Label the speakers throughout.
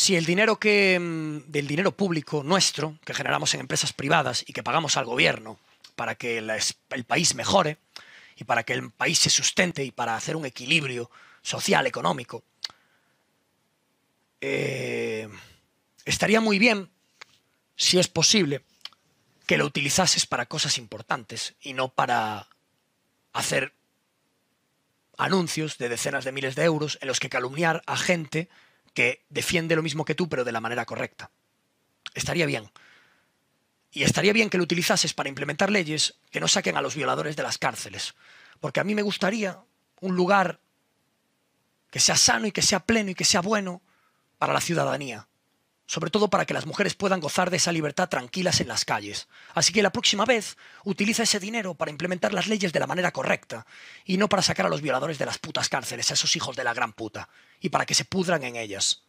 Speaker 1: si el dinero que mm, del dinero público nuestro que generamos en empresas privadas y que pagamos al gobierno para que el, país mejore y para que el país se sustente y para hacer un equilibrio social económico eh, estaría muy bien si es posible que lo utilizases para cosas importantes y no para hacer anuncios de decenas de miles de euros en los que calumniar a gente que defiende lo mismo que tú, pero de la manera correcta. Estaría bien. Y estaría bien que lo utilizases para implementar leyes que no saquen a los violadores de las cárceles. Porque a mí me gustaría un lugar que sea sano y que sea pleno y que sea bueno para la ciudadanía sobre todo para que las mujeres puedan gozar de esa libertad tranquilas en las calles. Así que la próxima vez utiliza ese dinero para implementar las leyes de la manera correcta y no para sacar a los violadores de las putas cárceles, a esos hijos de la gran puta, y para que se pudran en ellas.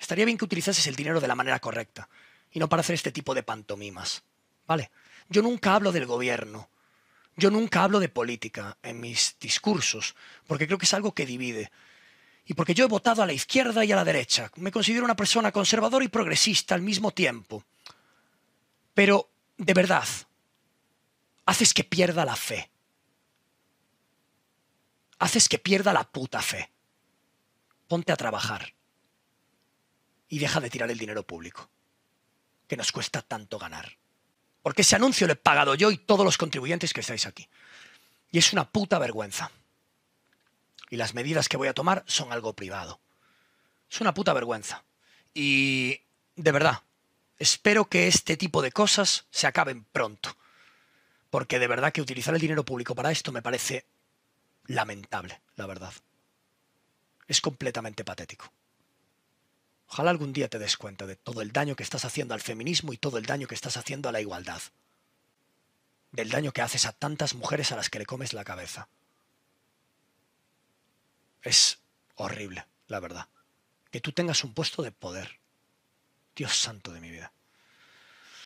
Speaker 1: Estaría bien que utilizases el dinero de la manera correcta y no para hacer este tipo de pantomimas. ¿Vale? Yo nunca hablo del gobierno. Yo nunca hablo de política en mis discursos, porque creo que es algo que divide y porque yo he votado a la izquierda y a la derecha. Me considero una persona conservadora y progresista al mismo tiempo. Pero, de verdad, haces que pierda la fe. Haces que pierda la puta fe. Ponte a trabajar. Y deja de tirar el dinero público, que nos cuesta tanto ganar. Porque ese anuncio lo he pagado yo y todos los contribuyentes que estáis aquí. Y es una puta vergüenza y las medidas que voy a tomar son algo privado. Es una puta vergüenza. Y de verdad, espero que este tipo de cosas se acaben pronto. Porque de verdad que utilizar el dinero público para esto me parece lamentable, la verdad. Es completamente patético. Ojalá algún día te des cuenta de todo el daño que estás haciendo al feminismo y todo el daño que estás haciendo a la igualdad. Del daño que haces a tantas mujeres a las que le comes la cabeza. Es horrible, la verdad. Que tú tengas un puesto de poder. Dios santo de mi vida.